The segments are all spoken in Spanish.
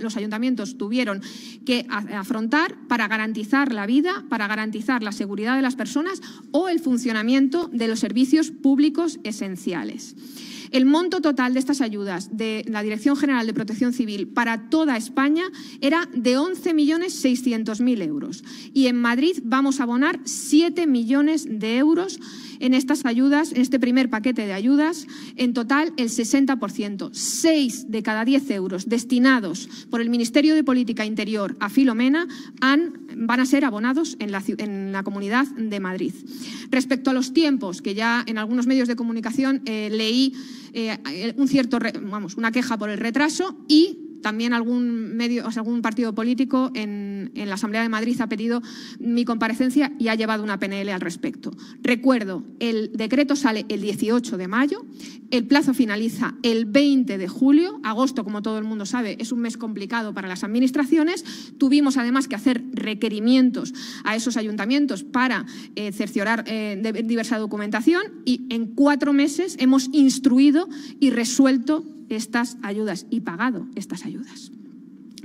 los ayuntamientos tuvieron que afrontar para garantizar la vida, para garantizar la seguridad de las personas o el funcionamiento de los servicios públicos esenciales. El monto total de estas ayudas de la Dirección General de Protección Civil para toda España era de 11.600.000 euros y en Madrid vamos a abonar 7 millones de euros en estas ayudas, en este primer paquete de ayudas, en total el 60%. 6 de cada 10 euros destinados por el Ministerio de Política Interior a Filomena van a ser abonados en la Comunidad de Madrid. Respecto a los tiempos, que ya en algunos medios de comunicación eh, leí eh, un cierto, vamos, una queja por el retraso y también algún, medio, o algún partido político en, la Asamblea de Madrid ha pedido mi comparecencia y ha llevado una PNL al respecto. Recuerdo, el decreto sale el 18 de mayo, el plazo finaliza el 20 de julio, agosto, como todo el mundo sabe, es un mes complicado para las administraciones. Tuvimos además que hacer requerimientos a esos ayuntamientos para eh, cerciorar eh, diversa documentación y en cuatro meses hemos instruido y resuelto estas ayudas y pagado estas ayudas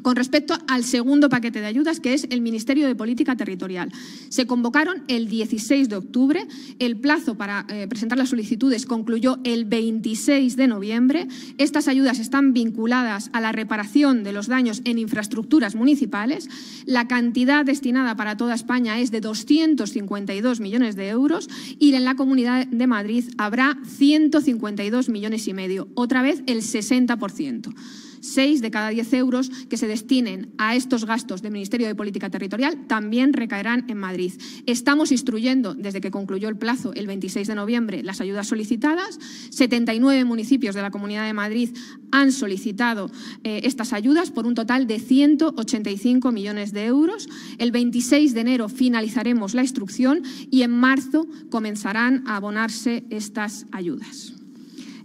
con respecto al segundo paquete de ayudas, que es el Ministerio de Política Territorial. Se convocaron el 16 de octubre, el plazo para eh, presentar las solicitudes concluyó el 26 de noviembre. Estas ayudas están vinculadas a la reparación de los daños en infraestructuras municipales. La cantidad destinada para toda España es de 252 millones de euros y en la Comunidad de Madrid habrá 152 millones y medio, otra vez el 60%. Seis de cada diez euros que se destinen a estos gastos del Ministerio de Política Territorial también recaerán en Madrid. Estamos instruyendo, desde que concluyó el plazo el 26 de noviembre, las ayudas solicitadas. 79 municipios de la Comunidad de Madrid han solicitado eh, estas ayudas por un total de 185 millones de euros. El 26 de enero finalizaremos la instrucción y en marzo comenzarán a abonarse estas ayudas.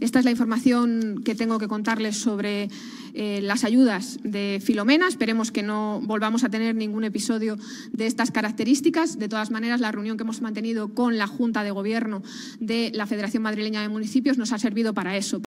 Esta es la información que tengo que contarles sobre eh, las ayudas de Filomena. Esperemos que no volvamos a tener ningún episodio de estas características. De todas maneras, la reunión que hemos mantenido con la Junta de Gobierno de la Federación Madrileña de Municipios nos ha servido para eso.